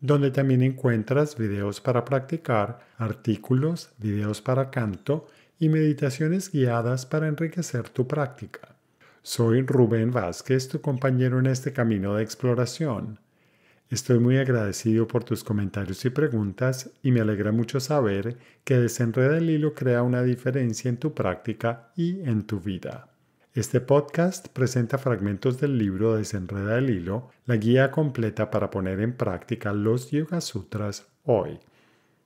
donde también encuentras videos para practicar, artículos, videos para canto y meditaciones guiadas para enriquecer tu práctica. Soy Rubén Vázquez, tu compañero en este camino de exploración. Estoy muy agradecido por tus comentarios y preguntas y me alegra mucho saber que Desenreda el Hilo crea una diferencia en tu práctica y en tu vida. Este podcast presenta fragmentos del libro Desenreda el Hilo, la guía completa para poner en práctica los Yoga Sutras hoy.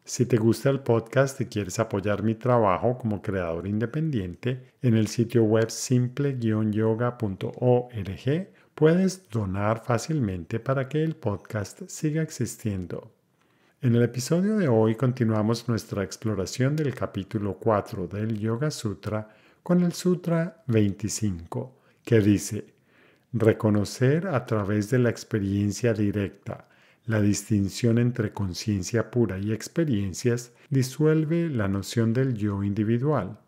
Si te gusta el podcast y quieres apoyar mi trabajo como creador independiente, en el sitio web simple-yoga.org puedes donar fácilmente para que el podcast siga existiendo. En el episodio de hoy continuamos nuestra exploración del capítulo 4 del Yoga Sutra con el Sutra 25, que dice, reconocer a través de la experiencia directa la distinción entre conciencia pura y experiencias disuelve la noción del yo individual.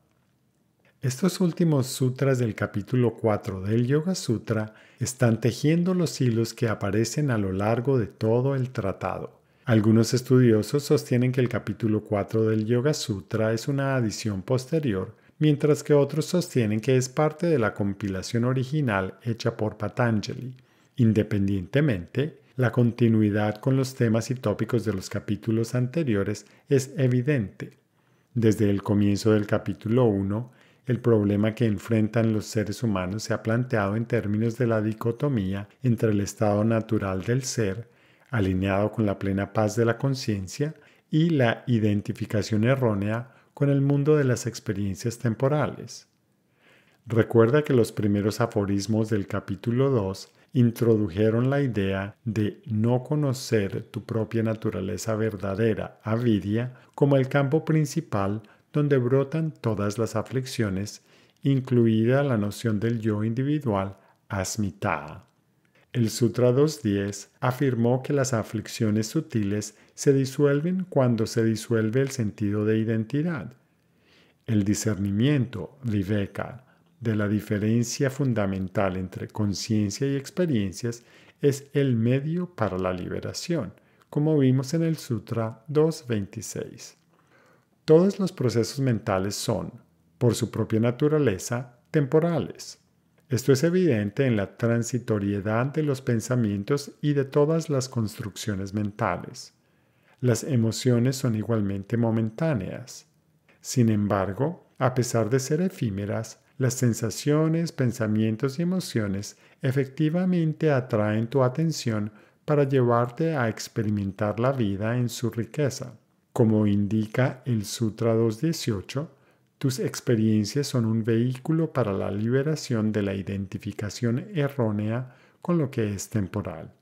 Estos últimos sutras del capítulo 4 del Yoga Sutra están tejiendo los hilos que aparecen a lo largo de todo el tratado. Algunos estudiosos sostienen que el capítulo 4 del Yoga Sutra es una adición posterior mientras que otros sostienen que es parte de la compilación original hecha por Patanjali. Independientemente, la continuidad con los temas y tópicos de los capítulos anteriores es evidente. Desde el comienzo del capítulo 1, el problema que enfrentan los seres humanos se ha planteado en términos de la dicotomía entre el estado natural del ser, alineado con la plena paz de la conciencia, y la identificación errónea con el mundo de las experiencias temporales. Recuerda que los primeros aforismos del capítulo 2 introdujeron la idea de no conocer tu propia naturaleza verdadera, avidia, como el campo principal donde brotan todas las aflicciones, incluida la noción del yo individual, asmitada. El Sutra 2.10 afirmó que las aflicciones sutiles se disuelven cuando se disuelve el sentido de identidad. El discernimiento, Viveka, de la diferencia fundamental entre conciencia y experiencias es el medio para la liberación, como vimos en el Sutra 2.26. Todos los procesos mentales son, por su propia naturaleza, temporales. Esto es evidente en la transitoriedad de los pensamientos y de todas las construcciones mentales. Las emociones son igualmente momentáneas. Sin embargo, a pesar de ser efímeras, las sensaciones, pensamientos y emociones efectivamente atraen tu atención para llevarte a experimentar la vida en su riqueza. Como indica el Sutra 218, tus experiencias son un vehículo para la liberación de la identificación errónea con lo que es temporal.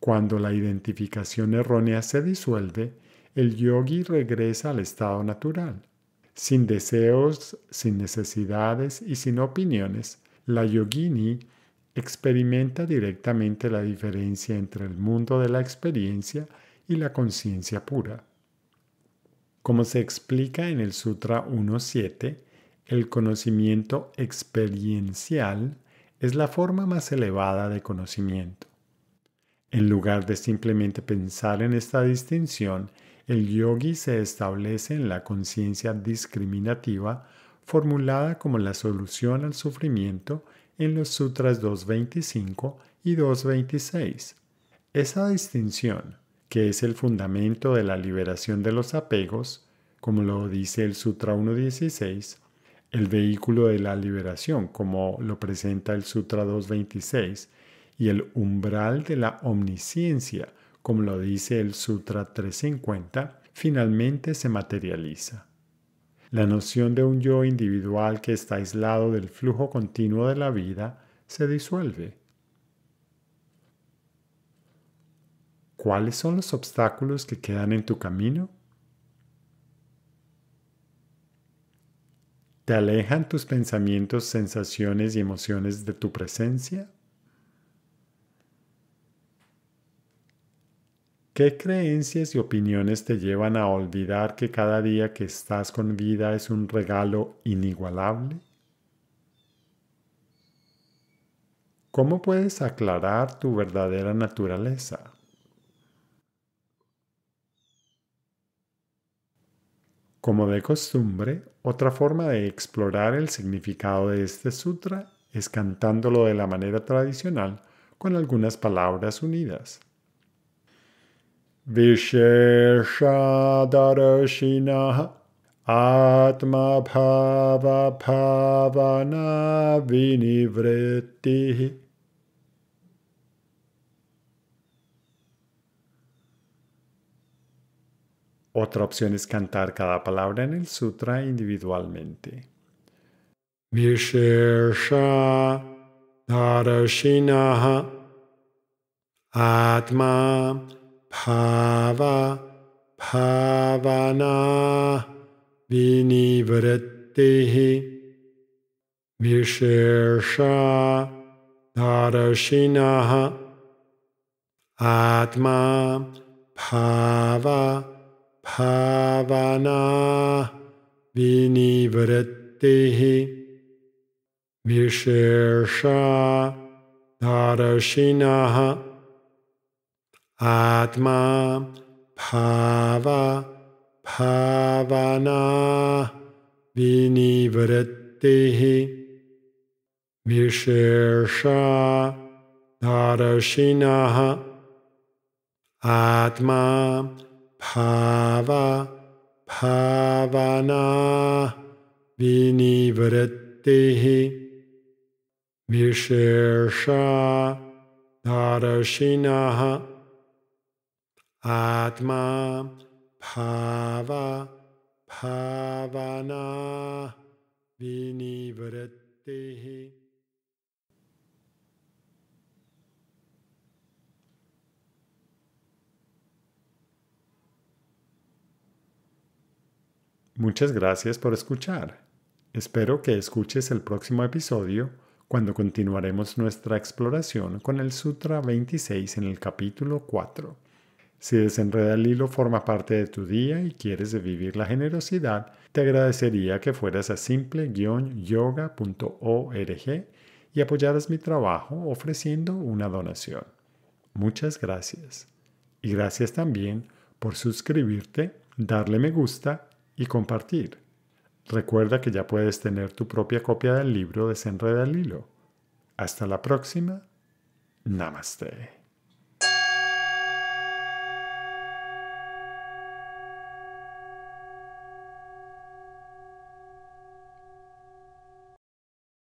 Cuando la identificación errónea se disuelve, el yogi regresa al estado natural. Sin deseos, sin necesidades y sin opiniones, la yogini experimenta directamente la diferencia entre el mundo de la experiencia y la conciencia pura. Como se explica en el Sutra 1.7, el conocimiento experiencial es la forma más elevada de conocimiento. En lugar de simplemente pensar en esta distinción, el yogi se establece en la conciencia discriminativa formulada como la solución al sufrimiento en los sutras 2.25 y 2.26. Esa distinción que es el fundamento de la liberación de los apegos, como lo dice el Sutra 1.16, el vehículo de la liberación, como lo presenta el Sutra 2.26, y el umbral de la omnisciencia, como lo dice el Sutra 350, finalmente se materializa. La noción de un yo individual que está aislado del flujo continuo de la vida se disuelve ¿Cuáles son los obstáculos que quedan en tu camino? ¿Te alejan tus pensamientos, sensaciones y emociones de tu presencia? ¿Qué creencias y opiniones te llevan a olvidar que cada día que estás con vida es un regalo inigualable? ¿Cómo puedes aclarar tu verdadera naturaleza? Como de costumbre, otra forma de explorar el significado de este sutra es cantándolo de la manera tradicional con algunas palabras unidas. darshina, Atma Bhava Bhavana Otra opción es cantar cada palabra en el sutra individualmente. Vishersha Darshinaha Atma pava pavana Vinivrittihi Vishersha Darshinaha Atma pava भावना विनिवृत्तिः विशेषदर्शिनः आत्मा भाव भावना विनिवृत्तिः विशेषदर्शिनः आत्मा Pava, Pavana, Vinivrittihi, Vishesha Darashinaha, Atma, Pava, Pavana, Vinivrittihi. Muchas gracias por escuchar. Espero que escuches el próximo episodio cuando continuaremos nuestra exploración con el Sutra 26 en el capítulo 4. Si desenreda el hilo forma parte de tu día y quieres vivir la generosidad, te agradecería que fueras a simple-yoga.org y apoyaras mi trabajo ofreciendo una donación. Muchas gracias. Y gracias también por suscribirte, darle me gusta y compartir. Recuerda que ya puedes tener tu propia copia del libro Desenreda el Hilo. Hasta la próxima. Namaste.